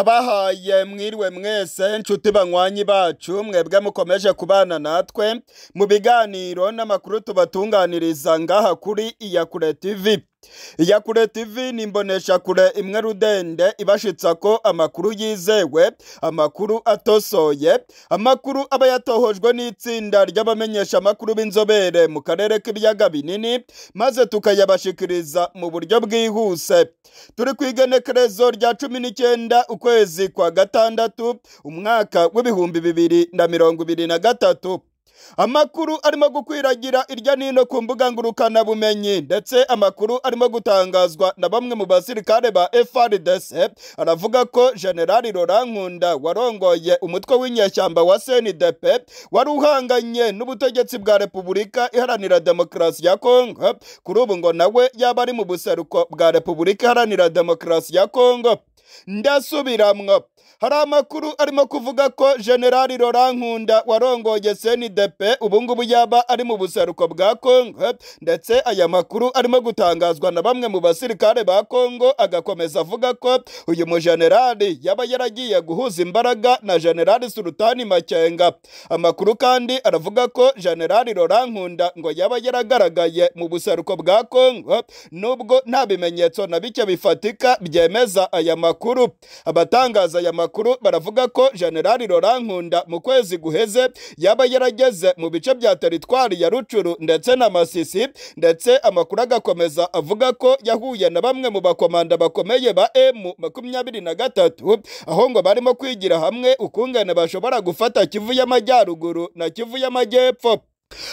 yabahaye mwiriwe mwese nshuti banywanyi bacu mwebwe mukomeje kubana natwe mu biganiro n'amakuru tubatunganiriza ngaha kuri iyakure TV iya kure tv ni imboneshakure imwe rudende ibashitsa ko amakuru yizewe amakuru atosoye amakuru aba yatohojwe n'itsinda ry’abamenyeshamakuru b'inzobere mu karere k'ibiyaga binini maze tukayabashikiriza mu buryo bwihuse turi ku igenekerezo rya cumi n'icyenda ukwezi kwa gatandatu umwaka w'ibihumbi bibiri na mirongo ibiri na gatatu amakuru arimo gukwiragira irya nino ku mbuga ngurukanabumenyi ndetse amakuru arimo gutangazwa na bamwe mu basirikare ba FARDC aravuga ko General Rorankunda warongoye umutwe w'inyeshyamba wa CNDP wari uhanganye n'ubutegetsi bwa Repubulika Iharanira Demokarasi ya Congo kuri ubu ngo nawe yaba ari mu buseruko bwa Repubulika Iharanira Demokarasi ya Congo ndasubiramwo hari amakuru arimo kuvuga ko General Rorankunda warongoye CNDP pe ubu ngubu yaba ari mu buseruko bwa Kongo ndetse aya makuru arimo gutangazwa na bamwe mu basirikare ba Kongo agakomeza avuga ko uyu mujenerali yaba yaragiye guhuza imbaraga na Generali Sultani Makenga amakuru kandi aravuga ko Generali Laurent ngo yaba yaragaragaye mu buseruko bwa Kongo nubwo nta bimenyetso na bike bifatika byemeza aya makuru abatangaza aya makuru baravuga ko Generali Laurent mu kwezi guheze yaba yarageze bageze mu bice bya teritwari ya rucuru ndetse na masisi ndetse amakuru agakomeza avuga ko yahuye na bamwe mu bakomanda bakomeye ba emu makumyabiri na gatatu aho ngo barimo kwigira hamwe ukungane bashobora gufata kivu y'amajyaruguru na kivu y'amajyepfo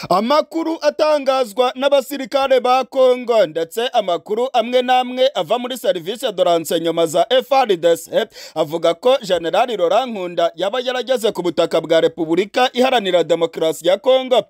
amakuru atangazwa n'abasirikare ba kongo ndetse amakuru amwe n'amwe ava muri serivisi de renseyoma za FRDC avuga ko generali Laurent yaba yarageze ku butaka bwa repubulika iharanira demokarasi ya kongo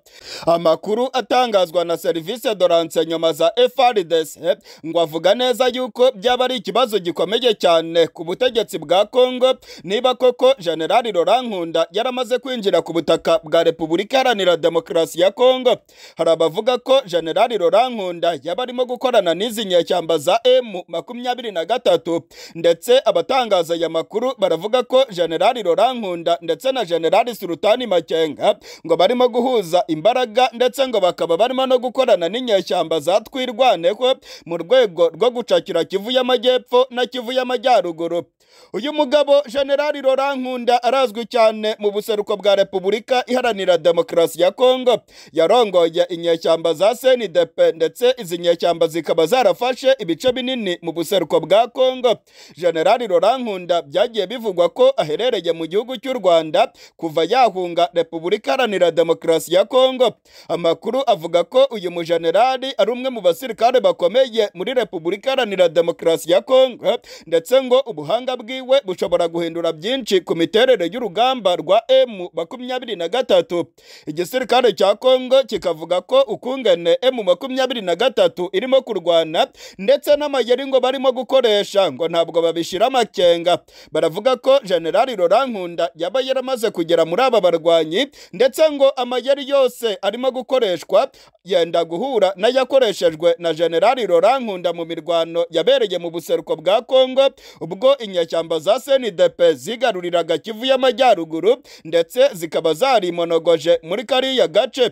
amakuru atangazwa na serivisi de renseyoma za FRDC ngo avuga neza yuko byaba ari ikibazo gikomeye cyane ku butegetsi bwa kongo niba koko generali Laurent yaramaze kwinjira ku butaka bwa repubulika iharanira demokarasi ya Kongo hari abavuga ko Generali Rolankunda yaba arimo gukorana n'izi nyeshyamba za M makumyabiri na gatatu ndetse abatangaza aya makuru baravuga ko Generali Rolankunda ndetse na Generali Sultani Makenga ngo barimo guhuza imbaraga ndetse ngo bakaba barimo no gukorana n'inyeshyamba za Twirwaneho mu rwego rwo gucakira Kivu y'Amajyepfo na Kivu y'Amajyaruguru uyu mugabo Generali Rolankunda arazwi cyane mu buseruko bwa Repubulika Iharanira Demokarasi ya Kongo yarongoye inyeshyamba za senidepe ndetse izi nyeshyamba zikaba zarafashe ibice binini mu buseruko bwa kongo General rorankunda byagiye bivugwa ko aherereye mu gihugu cy'u rwanda kuva yahunga repubulika iharanira demokarasi ya kongo amakuru avuga ko uyu mujenerali ari umwe mu basirikare bakomeye muri repubulika iharanira demokarasi ya kongo ndetse ngo ubuhanga bwiwe bushobora guhindura byinshi ku miterere y'urugamba rwa m 23 igisirikare cya Congo kikavuga ko ukungane emu makumyabiri na gatatu irimo kurwana ndetse n'amayeri ngo barimo gukoresha ngo ntabwo babishyira amakenga baravuga ko generali Rorankunda yaba yaramaze kugera muri aba barwanyi ndetse ngo amayeri yose arimo gukoreshwa yenda guhura n'ayakoreshejwe na generali Rorankunda mu mirwano yabereye mu buseruko bwa Congo ubwo inyashyamba za SNDP zigaruriraga Kivu y'Amajyaruguru ndetse zikaba zarimonogoje muri kariya gace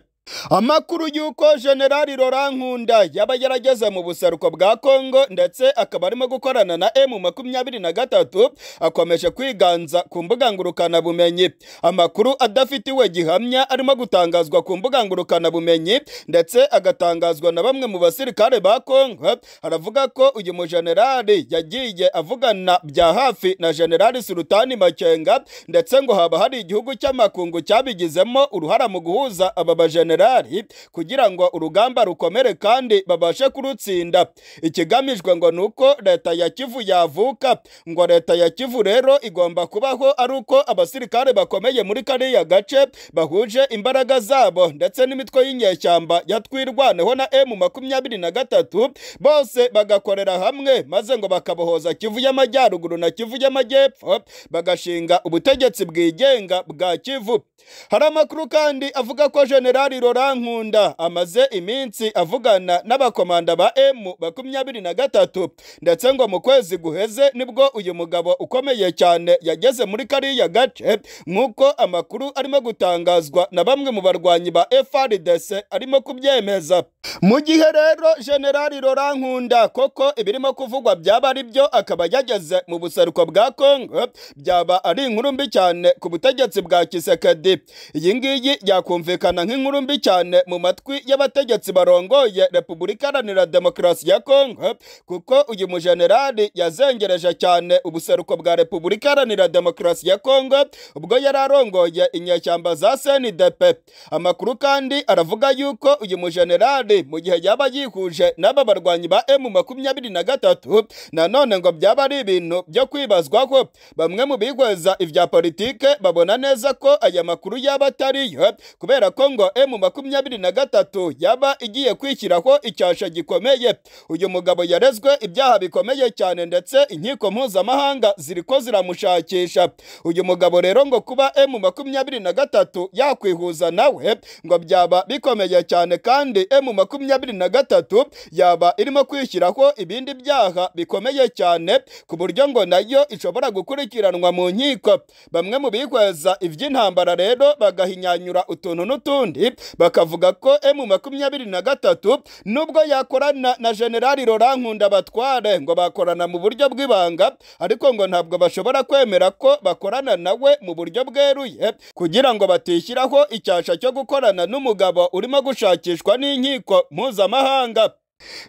amakuru y'uko generali Laurent nkunda yaba yarageze mu buseruko bwa kongo ndetse akaba arimo gukorana na emu makumyabiri na gatatu akomeje kwiganza ku mbuga ngurukanabumenyi amakuru adafitiwe gihamya arimo gutangazwa ku mbuga ngurukanabumenyi ndetse agatangazwa na bamwe mu basirikare ba kongo haravuga ko uyu mujenerali yagiye avugana bya hafi na generali Sultani Makenga ndetse ngo haba hari igihugu cy'amakungu cyabigizemo uruhara mu guhuza aba bajenerali abajenerali kugira ngo urugamba rukomere kandi babashe kurutsinda ikigamijwe ngo ni uko leta ya kivu yavuka ngo leta ya kivu rero igomba kubaho ari uko abasirikare bakomeye muri kariya gace bahuje imbaraga zabo ndetse n'imitwe y'inyeshyamba yatwirwaneho na emu makumyabiri na gatatu bose bagakorera hamwe maze ngo bakabohoza kivu y'amajyaruguru na kivu y'amajyepfo bagashinga ubutegetsi bwigenga bwa kivu hari amakuru kandi avuga ko generali Rolankunda amaze iminsi avugana n'abakomanda ba emu makumyabiri na gatatu ndetse ngo mu kwezi guheze nibwo uyu mugabo ukomeye cyane yageze muri kariya gace nk'uko amakuru arimo gutangazwa na bamwe mu barwanyi ba FARDC arimo kubyemeza mu gihe rero General Rolankunda koko ibirimo kuvugwa byaba ari byo akaba yageze mu buseruko bwa Kongo byaba ari inkuru mbi cyane ku butegetsi bwa Kisekedi iyi ngiyi yakumvikana nk'inkuru mbi cyane mu matwi y'abategetsi barongoye repubulika iharanira demokarasi ya kongo kuko uyu mujenerali yazengereje cyane ubuseruko bwa repubulika iharanira demokarasi ya kongo ubwo yari arongoye inyeshyamba za senidepe amakuru kandi aravuga yuko uyu mujenerali mu gihe yaba yihuje n'aba barwanyi ba emu makumyabiri na gatatu nanone ngo byaba ari ibintu byo kwibazwaho bamwe mu bigweza ibya politiki babona neza ko aya makuru yaba atariyo kubera ko ngo emu makumyabiri na gatatu yaba igiye kwishyiraho icyasha gikomeye uyu mugabo yarezwe ibyaha bikomeye cyane ndetse inkiko mpuzamahanga ziri ko ziramushakisha uyu mugabo rero ngo kuba emu makumyabiri na gatatu yakwihuza nawe ngo byaba bikomeye cyane kandi emu makumyabiri na gatatu yaba irimo kwishyiraho ibindi byaha bikomeye cyane ku buryo ngo nayo ishobora gukurikiranwa mu nkiko bamwe mu bihweza iby'intambara rero bagahinyanyura utuntu n'utundi bakavuga ko emu makumyabiri na gatatu nubwo yakorana na generali Laurent Nkundabatware ngo bakorana mu buryo bw'ibanga ariko ngo ntabwo bashobora kwemera ko bakorana nawe mu buryo bweruye kugira ngo batishyiraho icyasha cyo gukorana n'umugabo urimo gushakishwa n'inkiko mpuzamahanga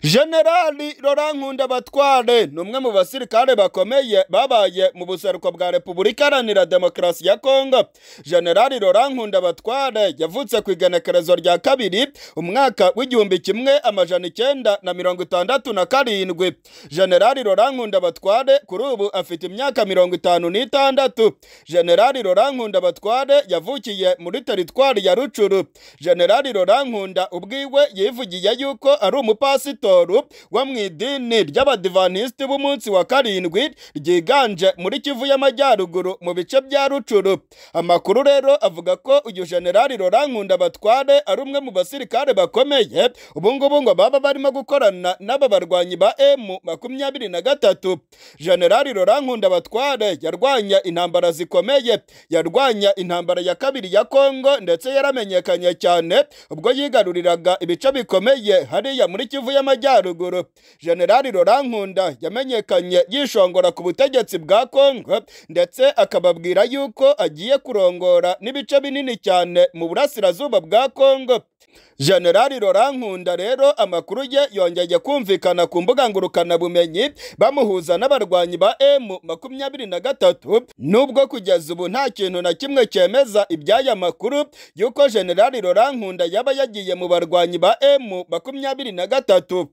generali Laurent Batware ni umwe mu basirikare bakomeye babaye mu buseruko bwa repubulika iharanira demokarasi ya kongo generali Laurent Batware yavutse ku igenekerezo rya kabiri umwaka w'igihumbi kimwe amajana icyenda na mirongo itandatu na karindwi generali Laurent Batware kuri ubu afite imyaka mirongo itanu n'itandatu generali Laurent Batware yavukiye muri teritwari ya rucuru generali Laurent ubwiwe yivugiye yuko ari umupasi abapasitori bo mu idini ry'abadivantisiti b'umunsi wa karindwi ryiganje muri kivu y'amajyaruguru mu bice bya rucuru amakuru rero avuga ko uyu jenerali Laurent batware ari umwe mu basirikare bakomeye ubu ngo baba barimo gukorana n'aba barwanyi ba emu makumyabiri na gatatu jenerali Laurent batware yarwanya intambara zikomeye yarwanya intambara ya kabiri ya kongo ndetse yaramenyekanye cyane ubwo yigaruriraga ibice bikomeye hariya muri kivu kivu y'amajyaruguru generali Nkunda yamenyekanye yishongora ku butegetsi bwa kongo ndetse akababwira yuko agiye kurongora n'ibice binini cyane mu burasirazuba bwa kongo generali Laurent rero amakuru ye yongeye kumvikana ku mbuga ngurukanabumenyi bamuhuza n'abarwanyi ba emu makumyabiri na gatatu nubwo kugeza ubu nta kintu na kimwe cyemeza iby'aya makuru y'uko generali Laurent yaba yagiye mu barwanyi ba emu makumyabiri na gatatu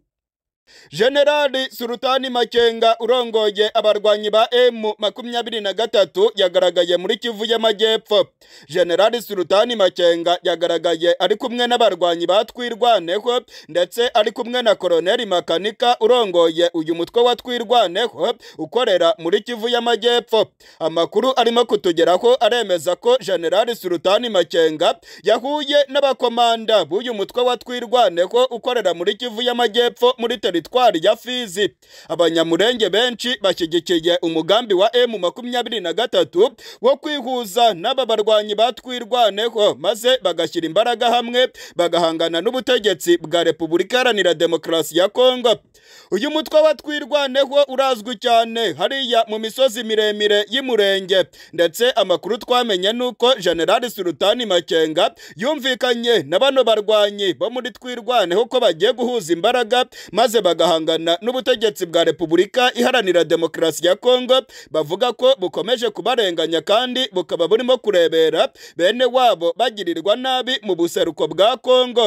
generali sulutani makenga urongoye abarwanyi ba emu makumyabiri na gatatu yagaragaye muri kivu y'amajyepfo generali sulutani makenga yagaragaye ari kumwe n'abarwanyi ba twirwaneho ndetse ari kumwe na koroneli makanika urongoye uyu mutwe wa twirwaneho ukorera muri kivu y'amajyepfo amakuru arimo kutugeraho aremeza ko generali sulutani makenga yahuye n'abakomanda b'uyu mutwe wa twirwaneho ukorera muri kivu y'amajyepfo muri ritwa rya Fizi abanyamurenge benshi bashyigikiye umugambi wa M makumyabiri na gatatu wo kwihuza n'aba barwanyi batwirwaneho maze bagashyira imbaraga hamwe bagahangana n'ubutegetsi bwa Repubulika Iharanira Demokarasi ya Kongo uyu mutwe wa twirwaneho urazwi cyane hariya mu misozi miremire y'umurenge ndetse amakuru twamenye nuko General Sultani Makenga yumvikanye na bano barwanyi bo muri twirwaneho ko bagiye guhuza imbaraga maze bagahangana n'ubutegetsi bwa repubulika iharanira demokarasi ya kongo bavuga ko bukomeje kubarenganya kandi bukaba burimo kurebera bene wabo bagirirwa nabi mu buseruko bwa kongo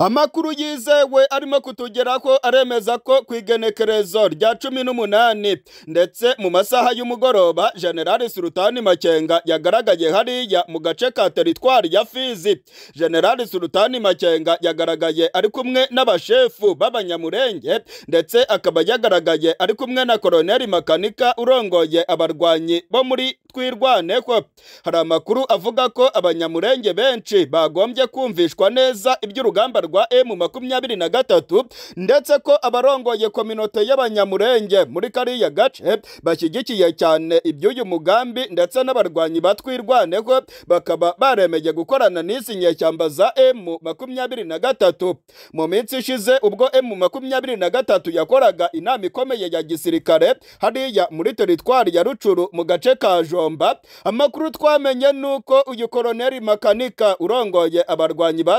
amakuru yizewe arimo kutugera ko aremeza ko ku igenekerezo rya cumi n'umunani ndetse mu masaha y'umugoroba generali Sultani makenga yagaragaye hariya mu gace ka teritwari ya fizi generali Sultani makenga yagaragaye ari kumwe n'abashefu b'abanyamurenge ndetse akaba yagaragaye ari kumwe na koroneri makanika urongoye abarwanyi bo muri twirwaneho hari amakuru avuga ko abanyamurenge benshi bagombye kumvishwa neza iby'urugamba rugamba rwa m makumyabiri na gatatu ndetse ko abarongoye kominote y'abanyamurenge muri kariya gace bashyigikiye cyane iby'uyu mugambi ndetse n'abarwanyi ba twirwaneho bakaba baremeye gukorana n'izi nyeshyamba za emu makumyabiri na gatatu mu minsi ishize ubwo m makumyabiri yakoraga inama ikomeye ya gisirikare hariya muri teritwari ya rucuru mu gace ka jomba amakuru twamenye n'uko uyu koroneli makanika urongoye abarwanyi ba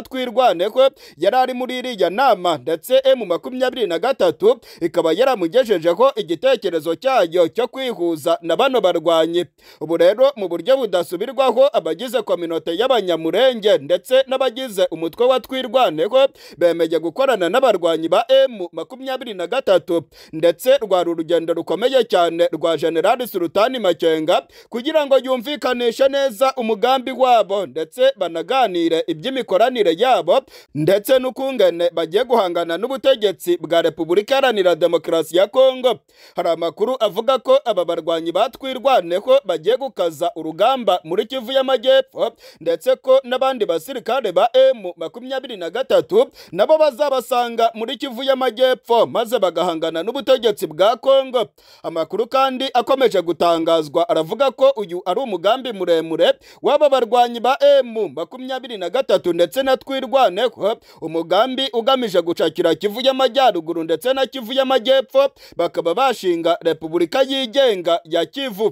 we yari ari muri iriya nama ndetse emu eh, makumyabiri na gatatu ikaba yaramugejejeho igitekerezo cyayo cyo kwihuza na bano barwanyi ubu rero mu buryo budasubirwaho abagize kominote y'abanyamurenge ndetse n'abagize umutwe wa twirwaneho bemeye gukorana n'abarwanyi ba emu eh, makumyabiri na gatatu ndetse rwari urugendo rukomeye cyane rwa generali surutani makenga kugira ngo yumvikanishe neza umugambi wabo ndetse banaganire iby'imikoranire yabo ndetse n'ukungene bagiye guhangana n'ubutegetsi bwa repubulika iharanira demokarasi ya kongo hari amakuru avuga ko aba barwanyi batwirwaneho bagiye gukaza urugamba muri kivu y'amajyepfo ndetse ko n'abandi basirikare ba emu makumyabiri na gatatu nabo bazabasanga muri kivu y'amajyepfo maze bagahangana n'ubutegetsi bwa kongo amakuru kandi akomeje gutangazwa aravuga ko uyu ari umugambi muremure w'aba barwanyi ba emu makumyabiri na gatatu ndetse na twirwaneho umugambi ugamije gucakira kivu y'amajyaruguru ndetse na kivu y'amajyepfo bakaba bashinga repubulika yigenga ya kivu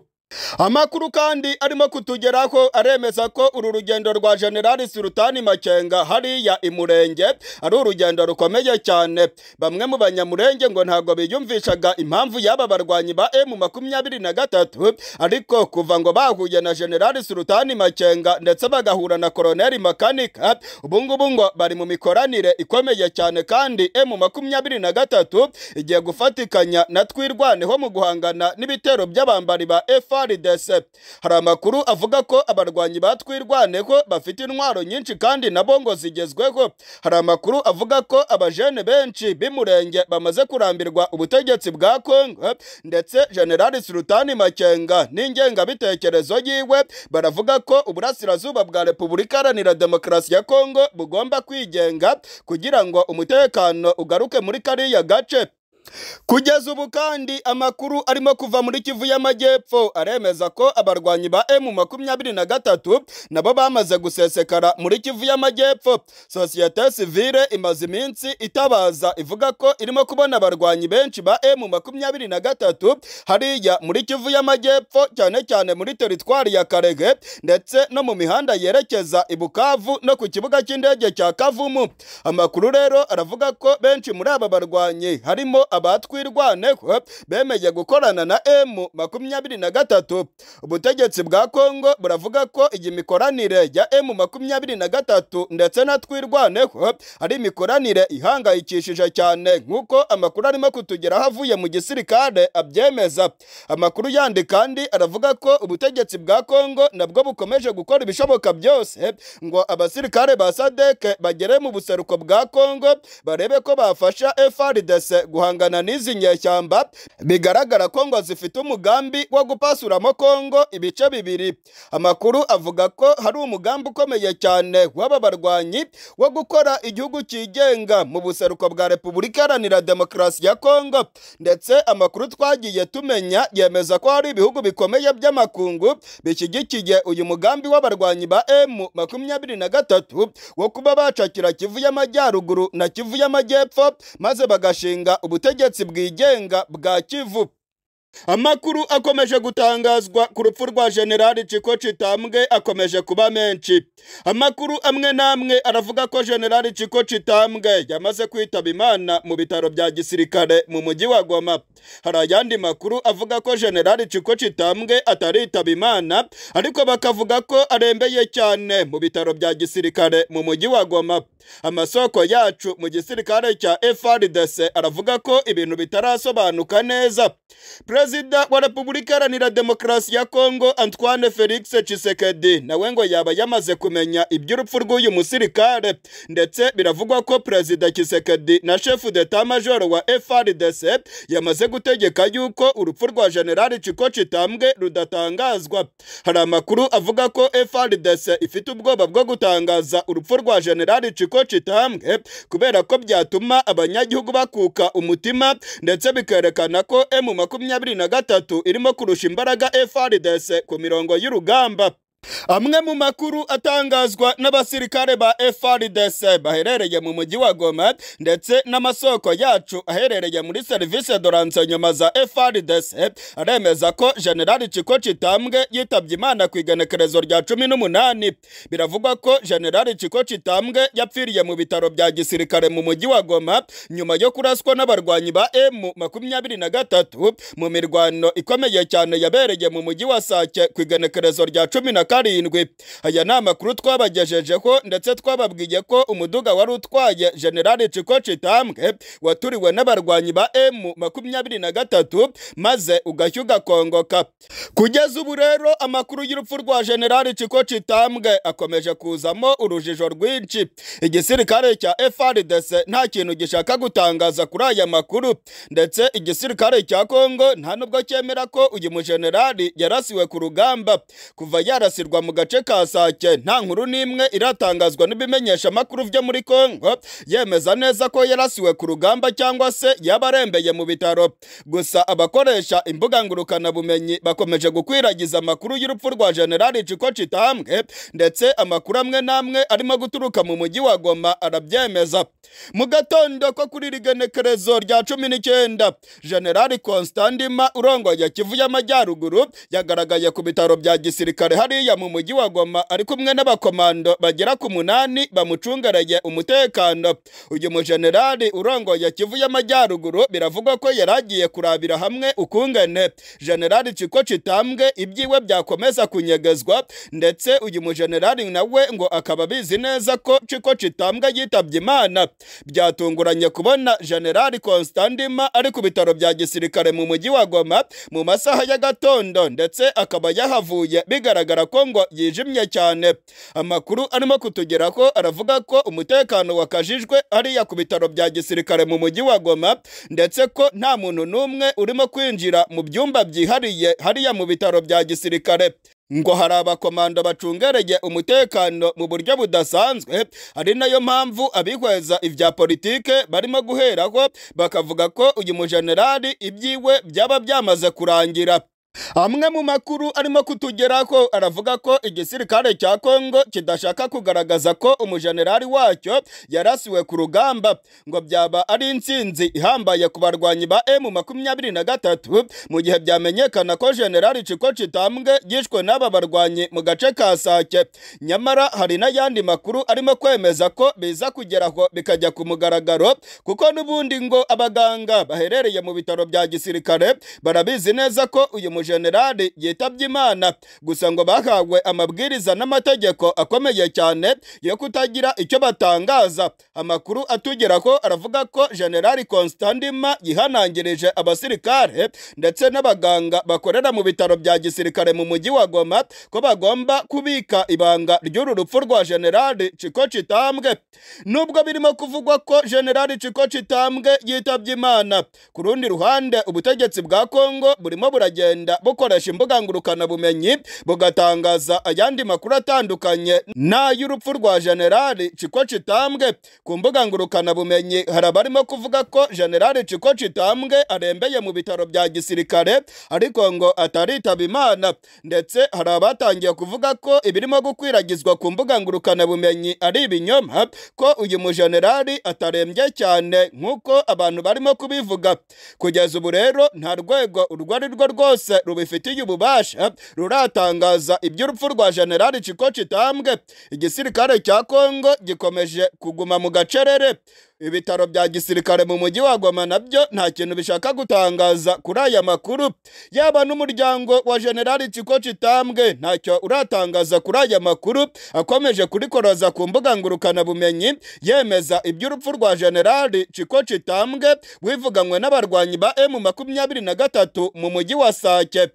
amakuru kandi arimo kutugeraho aremeza ko uru rugendo rwa generali sultani makenga hariya i murenge ari urugendo rukomeye cyane bamwe mu banyamurenge ngo ntabwo biyumvishaga impamvu y'aba barwanyi ba emu makumyabiri na gatatu ariko kuva ngo bahuye na generali sultani makenga ndetse bagahura na koroneli makanika ubungubu ngo bari mu mikoranire ikomeye cyane kandi emu makumyabiri na gatatu igiye gufatikanya na twirwaneho mu guhangana n'ibitero by'abambari ba efa FARDC hari amakuru avuga ko abarwanyi ba twirwaneho bafite intwaro nyinshi kandi nabo ngo zigezweho hari amakuru avuga ko abajene benshi bimurenge bamaze kurambirwa ubutegetsi bwa Congo ndetse General Sultani Makenga n'ingengabitekerezo yiwe baravuga ko uburasirazuba bwa Repubulika Iharanira Demokarasi ya Congo bugomba kwigenga kugira ngo umutekano ugaruke muri kariya gace kugeza ubu kandi amakuru arimo kuva muri kivu y'amajyepfo aremeza ko abarwanyi ba emu makumyabiri na gatatu nabo bamaze gusesekara muri kivu y'amajyepfo sosiyete sivile imaze iminsi itabaza ivuga ko irimo kubona abarwanyi benshi ba emu makumyabiri na gatatu hariya muri kivu y'amajyepfo cyane cyane muri teritwari ya karege ndetse no mu mihanda yerekeza ibukavu no ku kibuga cy'indege cya kavumu amakuru rero aravuga ko benshi muri aba barwanyi harimo abatwirwaneko bemeye gukorana na emu makumyabiri na gatatu ubutegetsi bwa kongo buravuga ko iyi mikoranire ya emu makumyabiri na gatatu ndetse na twirwaneko ari imikoranire ihangayikishije cyane nk'uko amakuru arimo kutugeraho avuye mu gisirikare abyemeza amakuru yandi kandi aravuga ko ubutegetsi bwa kongo nabwo bukomeje gukora ibishoboka byose ngo abasirikare ba sadeke bagere mu buseruko bwa kongo barebe ko bafasha frdc guhanga guhangana n'izi nyeshyamba bigaragara ko ngo zifite umugambi wo gupasuramo Kongo ibice bibiri amakuru avuga ko hari umugambi ukomeye cyane w'aba barwanyi wo gukora igihugu cyigenga mu buseruko bwa Repubulika Iharanira Demokarasi ya Kongo ndetse amakuru twagiye tumenya yemeza ko hari ibihugu bikomeye by'amakungu bishyigikiye uyu mugambi w'abarwanyi ba M makumyabiri na gatatu wo kuba bacakira Kivu y'Amajyaruguru na Kivu y'Amajyepfo maze bagashinga ubute ubutegetsi bwigenga bwa kivu amakuru akomeje gutangazwa ku rupfu rwa generali ciko citambwe akomeje kuba menshi amakuru amwe n'amwe aravuga ko generali ciko citambwe yamaze kwitaba imana mu bitaro bya gisirikare mu mujyi wa goma hari ayandi makuru avuga ko generali ciko citambwe ataritaba imana ariko bakavuga ko arembeye cyane mu bitaro bya gisirikare mu mujyi wa goma amasoko yacu mu gisirikare cya frdc aravuga ko ibintu bitarasobanuka neza perezida wa repubulika iharanira demokarasi ya kongo antoine felix Tshisekedi nawe ngo yaba yamaze kumenya iby'urupfu rw'uyu musirikare ndetse biravugwa ko perezida Tshisekedi na shefu d'etat majoro wa FRDC yamaze gutegeka yuko urupfu rwa generali Chiko Chitambwe rudatangazwa hari amakuru avuga ko FRDC ifite ubwoba bwo gutangaza urupfu rwa generali Chiko Chitambwe kubera ko byatuma abanyagihugu bakuka umutima ndetse bikerekana ko M makumyabiri na gatatu irimo kurusha imbaraga FARDC ku mirongo y'urugamba amwe mu makuru atangazwa n'abasirikare ba FRDC baherereye mu mujyi wa Goma ndetse n'amasoko yacu aherereye muri service de nyoma za FRDC aremeza ko General Chiko Chitambwe yitabye Imana ku igenekerezo rya cumi n'umunani biravugwa ko General Chiko Chitambwe yapfiriye mu bitaro bya gisirikare mu mujyi wa Goma nyuma yo kuraswa n'abarwanyi ba M 23 mu mirwano ikomeye cyane yabereye mu mujyi wa Sake ku igenekerezo rya cumi karindwi aya ni amakuru twabagejejeho ndetse twababwiye ko umuduga wari utwaye generale ciko waturiwe n'abarwanyi ba emu makumyabiri na gatatu maze ugahya ugakongoka kugeza ubu rero amakuru y'urupfu rwa generale ciko akomeje kuzamo urujijo rwinshi igisirikare cya FRDC nta kintu gishaka gutangaza kuri aya makuru ndetse igisirikare cya Congo nta nubwo cyemera ko uyu mujenerali yarasiwe ku rugamba kuva yarasiwe kwibasirwa mu gace ka Sake nta nkuru n'imwe iratangazwa n’ibimenyeshamakuru byo muri Congo yemeza neza ko yarasiwe ku rugamba cyangwa se yabarembeye mu bitaro gusa abakoresha imbuga ngurukana bumenyi bakomeje gukwiragiza amakuru y'urupfu rwa General Chiko ndetse amakuru amwe n'amwe arimo guturuka mu mujyi wa Goma arabyemeza mu gatondo ko kuri rigenekerezo rya cumi n'icyenda General Constantima urongoye Kivu y'Amajyaruguru yagaragaye ku bitaro bya gisirikare hariya Aziya mu mujyi wa Goma ari kumwe n'abakomando bagera ku munani bamucungaranye umutekano uyu mujenerali urongoye Kivu y'Amajyaruguru biravugwa ko yari agiye kurabira hamwe ukungene Generali Chiko Chitambwe ibyiwe byakomeza kunyegezwa ndetse uyu mujenerali nawe ngo akaba abizi neza ko kiko Chitambwe yitabye Imana byatunguranye kubona Generali Constantima ari ku bitaro bya gisirikare mu mujyi wa Goma mu masaha ya Gatondo ndetse akaba yahavuye bigaragara ko Congo yijimye cyane amakuru arimo kutugera ko aravuga ko umutekano wakajijwe hariya ku bitaro bya gisirikare mu mujyi wa Goma ndetse ko nta muntu n'umwe urimo kwinjira mu byumba byihariye hariya mu bitaro bya gisirikare ngo hari abakomando bacungereye umutekano mu buryo budasanzwe ari nayo mpamvu abihweza ibya politike barimo guheraho bakavuga ko uyu mujenerali ibyiwe byaba byamaze kurangira amwe mu makuru arimo kutugera ko aravuga ko igisirikare cya kongo kidashaka kugaragaza ko umujenerali wacyo yarasiwe ku rugamba ngo byaba ari insinzi ihambaye ku barwanyi ba emu makumyabiri na gatatu mu gihe byamenyekana ko jenerali ciko kitambwe yishwe n'aba barwanyi mu gace ka sake nyamara hari n'ayandi makuru arimo kwemeza ko biza kugeraho bikajya ku mugaragaro kuko n'ubundi ngo abaganga baherereye mu bitaro bya gisirikare barabizi neza ko uyu umujenerali yitabye imana gusa ngo bahawe amabwiriza n'amategeko akomeye cyane yo kutagira icyo batangaza amakuru atugera ko aravuga ko jenerali constantima yihanangirije abasirikare ndetse n'abaganga bakorera mu bitaro bya gisirikare mu mujyi wa goma ko bagomba kubika ibanga ry'uru rupfu rwa jenerali ciko citambwe nubwo birimo kuvugwa ko jenerali ciko citambwe yitabye imana ku rundi ruhande ubutegetsi bwa kongo burimo buragenda Rwanda bukoresha imbuga ngurukanabumenyi bugatangaza ayandi makuru atandukanye n'ay'urupfu rwa Generali Chikwa Chitambwe ku mbuga ngurukanabumenyi hari abarimo kuvuga ko Generali Chikwa Chitambwe arembeye mu bitaro bya gisirikare ariko ngo ataritaba Imana ndetse hari abatangiye kuvuga ko ibirimo gukwiragizwa ku mbuga ngurukanabumenyi ari ibinyoma ko uyu mujenerali atarembye cyane nk'uko abantu barimo kubivuga kugeza ubu rero nta rwego urwo ari rwo rwose rubifitiye ububasha ruratangaza iby'urupfu rwa generali Chikoti Tambwe igisirikare cya Kongo gikomeje kuguma mu gacerere ibitaro bya gisirikare mu mujyi wa goma nabyo nta kintu bishaka gutangaza kuri aya makuru yaba n'umuryango wa generali kiko kitambwe ntacyo uratangaza kuri aya makuru akomeje kurikoroza ku mbuga bumenyi yemeza iby'urupfu rwa generali kiko kitambwe wivuganywe n'abarwanyi ba emu makumyabiri na gatatu mu mujyi wa sake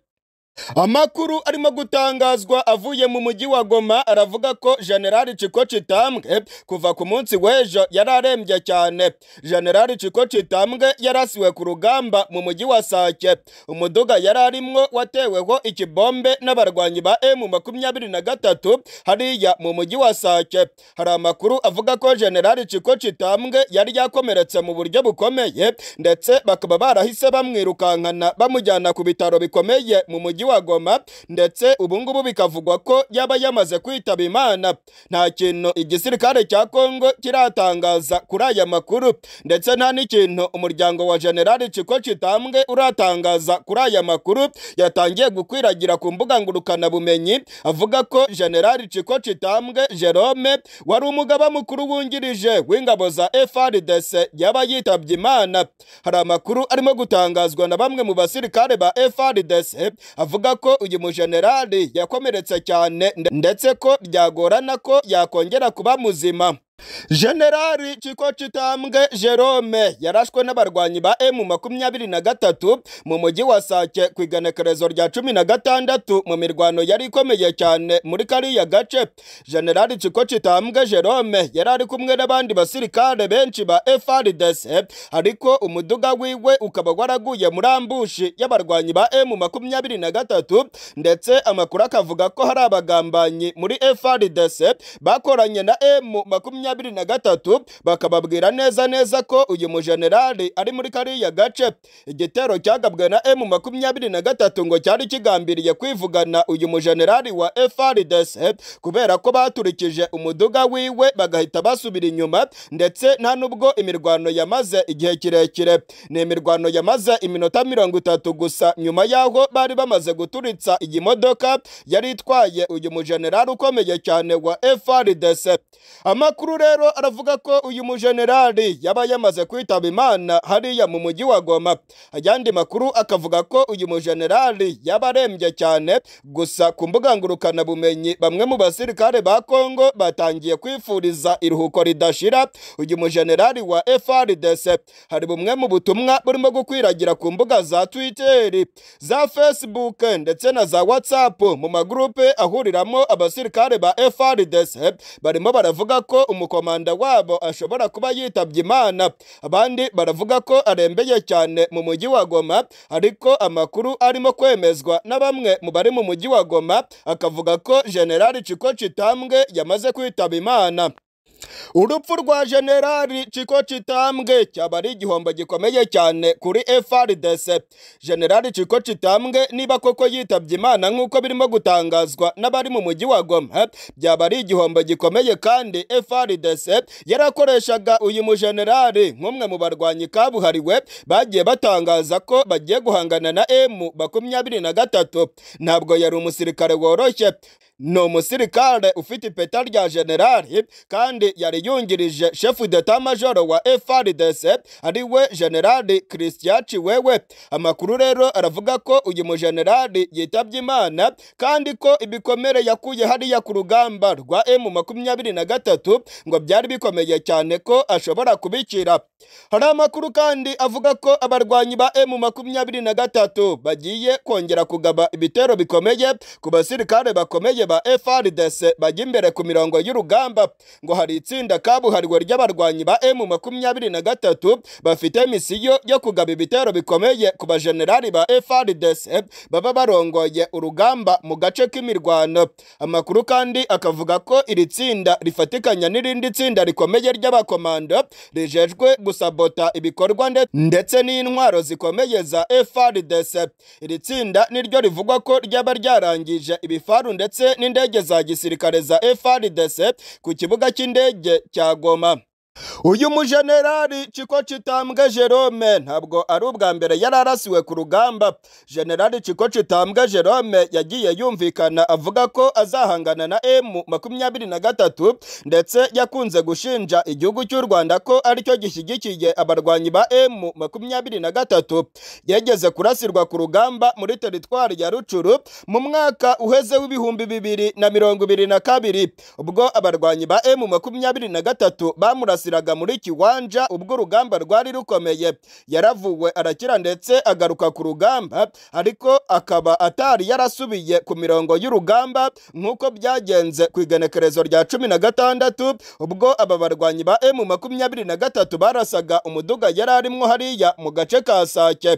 amakuru arimo gutangazwa avuye mu mujyi wa goma aravuga ko generali ciko citambwe kuva ku munsi w'ejo yari arembye cyane generali ciko citambwe yarasiwe ku rugamba mu mujyi wa sake umuduga yari arimwo wateweho ikibombe n'abarwanyi ba emu makumyabiri na gatatu hariya mu mujyi wa sake hari amakuru avuga ko generali ciko citambwe yari yakomeretse mu buryo bukomeye ndetse bakaba barahise bamwirukankana bamujyana ku bitaro bikomeye mu mujyi wa Goma ndetse ubu ngubu bikavugwa ko yaba yamaze kwitaba Imana nta kintu igisirikare cya Kongo kiratangaza kuri aya makuru ndetse nta n'ikintu umuryango wa General Chiko kitambwe uratangaza kuri aya makuru yatangiye gukwiragira ku mbuga ngurukanabumenyi avuga ko General Chiko Chitambwe Jerome wari umugaba mukuru wungirije w'ingabo za FARDC yaba yitabye Imana hari amakuru arimo gutangazwa na bamwe mu basirikare ba FARDC avuga avuga ko uyu mujenerali yakomeretse cyane ndetse ko byagorana ko yakongera kuba muzima jenerali kiko kitambwe jerome yarashwe n'abarwanyi ba emu makumyabiri na gatatu mu mujyi wa sake ku igenekerezo rya cumi na gatandatu mu mirwano yari ikomeye cyane muri kariya gace Jenerali kiko kitambwe jerome yari ari kumwe n'abandi basirikare benshi ba frdc ariko umuduga wiwe ukaba waraguye muri ambushi y'abarwanyi ba M makumyabiri na gatatu ndetse amakuru akavuga ko hari abagambanyi muri frdc bakoranye na M makumyabiri makumyabiri na gatatu bakababwira neza neza ko uyu mujenerali ari muri kariya gace igitero cyagabwe na emu makumyabiri na gatatu ngo cyari kigambiriye kwivugana uyu mujenerali wa FRDC kubera ko baturikije umuduga wiwe bagahita basubira inyuma ndetse nta nubwo imirwano yamaze igihe kirekire ni imirwano yamaze iminota mirongo itatu gusa nyuma y'aho bari bamaze guturitsa iyi modoka yari itwaye uyu mujenerali ukomeye cyane wa FRDC amakuru makuru rero aravuga ko uyu mujenerali yaba yamaze kwitaba imana hariya mu mujyi wa goma ayandi makuru akavuga ko uyu mujenerali yaba arembye cyane gusa ku mbuga ngurukanabumenyi bamwe mu basirikare ba kongo batangiye kwifuriza iruhuko ridashira uyu mujenerali wa frdc hari bumwe mu butumwa burimo gukwiragira ku mbuga za Twitter za facebook ndetse na za whatsapp mu magurupe ahuriramo abasirikare ba frdc barimo baravuga ko umu umukomanda wabo ashobora kuba yitabye imana abandi baravuga ko arembeye cyane mu mujyi wa goma ariko amakuru arimo kwemezwa na bamwe mu bari mu mujyi wa goma akavuga ko generali ciko kitambwe yamaze kwitaba imana urupfu rwa generali Ciko Kitambwe cyaba ari igihombo gikomeye cyane kuri FRDC generali Ciko Kitambwe niba koko yitabye Imana nk'uko birimo gutangazwa n'abari mu mujyi wa Goma byaba ari igihombo gikomeye kandi FRDC yarakoreshaga uyu mujenerali nk'umwe mu barwanyi kabuhariwe bagiye batangaza ko bagiye guhangana na M makumyabiri na gatatu ntabwo yari umusirikare woroshye ni umusirikare ufite ipeta rya generali kandi yari yungirije shefu deta majoro wa FRDC ari we generali Christian wewe amakuru rero aravuga ko uyu mujenerali yitabye imana kandi ko ibikomere yakuye hariya ku rugamba rwa M makumyabiri na gatatu ngo byari bikomeye cyane ko ashobora kubikira hari amakuru kandi avuga ko abarwanyi ba M makumyabiri na gatatu bagiye kongera kugaba ibitero bikomeye ku basirikare bakomeye abaturage ba FRDC bajya imbere ku mirongo y'urugamba ngo hari itsinda kabuhariwe ry'abarwanyi ba M makumyabiri na gatatu bafite misiyo yo kugaba ibitero bikomeye ku bajenerali ba FRDC baba barongoye urugamba mu gace k'imirwano amakuru kandi akavuga ko iri tsinda rifatikanya n'irindi tsinda rikomeye ry'abakomando rijejwe gusabota ibikorwa ndetse n'intwaro zikomeye za FRDC iri tsinda niryo rivugwa ko ryaba ryarangije ibifaru ndetse n'indege za gisirikare za FRDC ku kibuga cy'indege cya Goma uyu mujenerali Chiko Chitambwe Jerome ntabwo ari ubwa mbere yari arasiwe ku rugamba jenerali Chiko Chitambwe Jerome yagiye yumvikana avuga ko azahangana na M makumyabiri na gatatu ndetse yakunze gushinja igihugu cy'u Rwanda ko aricyo gishyigikiye abarwanyi ba M makumyabiri na gatatu yageze kurasirwa ku rugamba muri teritwari ya Rucuru mu mwaka uheze w'ibihumbi bibiri na mirongo ibiri na kabiri ubwo abarwanyi ba M makumyabiri na gatatu yibasiraga muri kiwanja ubwo urugamba rwari rukomeye yaravuwe arakira ndetse agaruka ku rugamba ariko akaba atari yarasubiye ku mirongo y'urugamba nk'uko byagenze ku igenekerezo rya cumi na gatandatu ubwo aba barwanyi ba emu makumyabiri na gatatu barasaga umuduga yari arimo hariya mu gace ka sake